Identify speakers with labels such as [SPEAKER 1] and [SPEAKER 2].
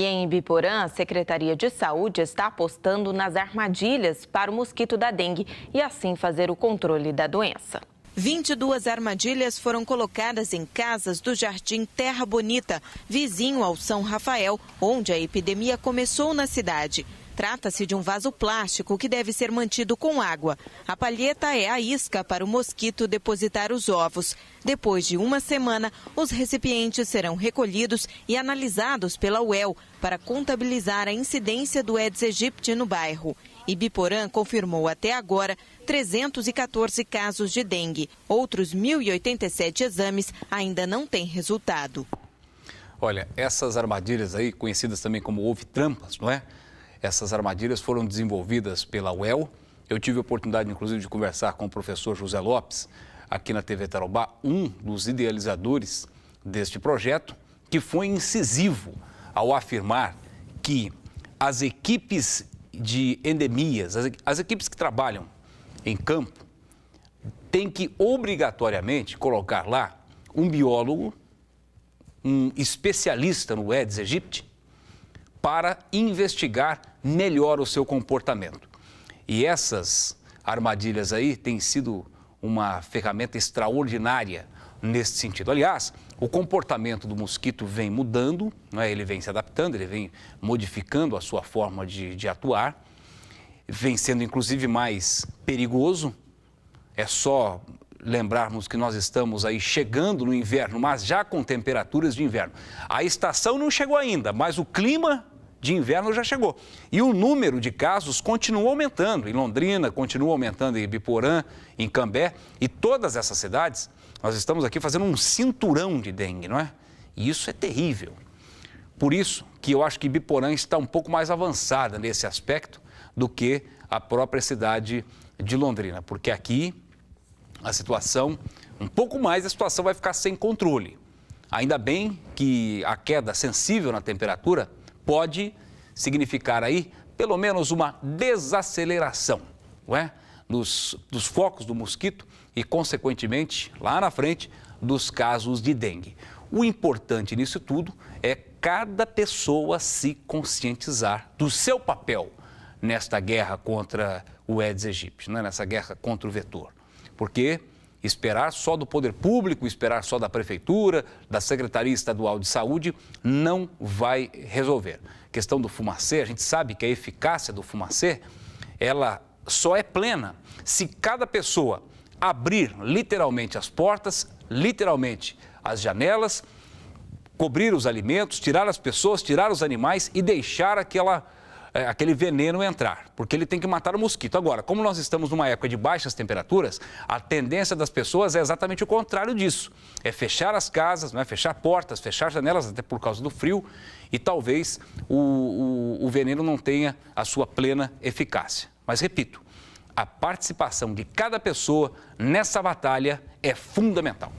[SPEAKER 1] E em Ibiporã, a Secretaria de Saúde está apostando nas armadilhas para o mosquito da dengue e assim fazer o controle da doença. 22 armadilhas foram colocadas em casas do Jardim Terra Bonita, vizinho ao São Rafael, onde a epidemia começou na cidade. Trata-se de um vaso plástico que deve ser mantido com água. A palheta é a isca para o mosquito depositar os ovos. Depois de uma semana, os recipientes serão recolhidos e analisados pela UEL para contabilizar a incidência do Aedes aegypti no bairro. Ibiporã confirmou até agora 314 casos de dengue. Outros 1.087 exames ainda não têm resultado.
[SPEAKER 2] Olha, essas armadilhas aí, conhecidas também como ovo-trampas, não é? Essas armadilhas foram desenvolvidas pela UEL. Eu tive a oportunidade, inclusive, de conversar com o professor José Lopes, aqui na TV Tarobá, um dos idealizadores deste projeto, que foi incisivo ao afirmar que as equipes de endemias, as, equipes que trabalham em campo, têm que obrigatoriamente colocar lá um biólogo, um especialista no Aedes aegypti, para investigar melhor o seu comportamento. E essas armadilhas aí têm sido uma ferramenta extraordinária nesse sentido. Aliás, o comportamento do mosquito vem mudando, né? ele vem se adaptando, ele vem modificando a sua forma de, de atuar, vem sendo inclusive mais perigoso. É só lembrarmos que nós estamos aí chegando no inverno, mas já com temperaturas de inverno. A estação não chegou ainda, mas o clima de inverno já chegou. E o número de casos continua aumentando em Londrina, continua aumentando em Ibiporã, em Cambé e todas essas cidades. Nós estamos aqui fazendo um cinturão de dengue, não é? E isso é terrível. Por isso que eu acho que Ibiporã está um pouco mais avançada nesse aspecto do que a própria cidade de Londrina, porque aqui a situação, um pouco mais, a situação vai ficar sem controle. Ainda bem que a queda sensível na temperatura pode significar aí pelo menos uma desaceleração não é? dos, dos focos do mosquito e, consequentemente, lá na frente, dos casos de dengue. O importante nisso tudo é cada pessoa se conscientizar do seu papel nesta guerra contra o Aedes aegypti, é? nessa guerra contra o vetor. Porque Esperar só do poder público, esperar só da prefeitura, da Secretaria Estadual de Saúde, não vai resolver. A questão do fumacê, a gente sabe que a eficácia do fumacê, ela só é plena se cada pessoa abrir literalmente as portas, literalmente as janelas, cobrir os alimentos, tirar as pessoas, tirar os animais e deixar aquela é, aquele veneno entrar, porque ele tem que matar o mosquito. Agora, como nós estamos numa época de baixas temperaturas, a tendência das pessoas é exatamente o contrário disso. É fechar as casas, não é? fechar portas, fechar janelas, até por causa do frio, e talvez o, o, o veneno não tenha a sua plena eficácia. Mas repito, a participação de cada pessoa nessa batalha é fundamental.